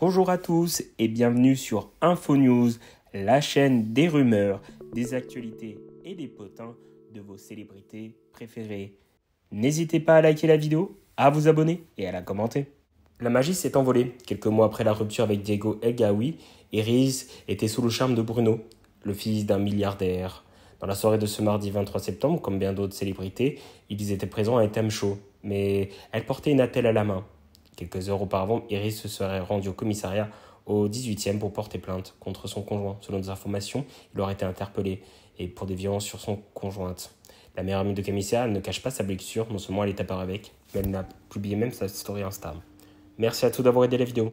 Bonjour à tous et bienvenue sur InfoNews, la chaîne des rumeurs, des actualités et des potins de vos célébrités préférées. N'hésitez pas à liker la vidéo, à vous abonner et à la commenter. La magie s'est envolée quelques mois après la rupture avec Diego Gawi, Iris était sous le charme de Bruno, le fils d'un milliardaire. Dans la soirée de ce mardi 23 septembre, comme bien d'autres célébrités, ils étaient présents à un thème chaud, mais elle portait une attelle à la main. Quelques heures auparavant, Iris se serait rendu au commissariat au 18e pour porter plainte contre son conjoint. Selon des informations, il aurait été interpellé et pour des violences sur son conjointe. La meilleure amie de Camicia ne cache pas sa blessure, non seulement elle est à part avec, mais elle n'a publié même sa story Instagram. Merci à tous d'avoir aidé la vidéo.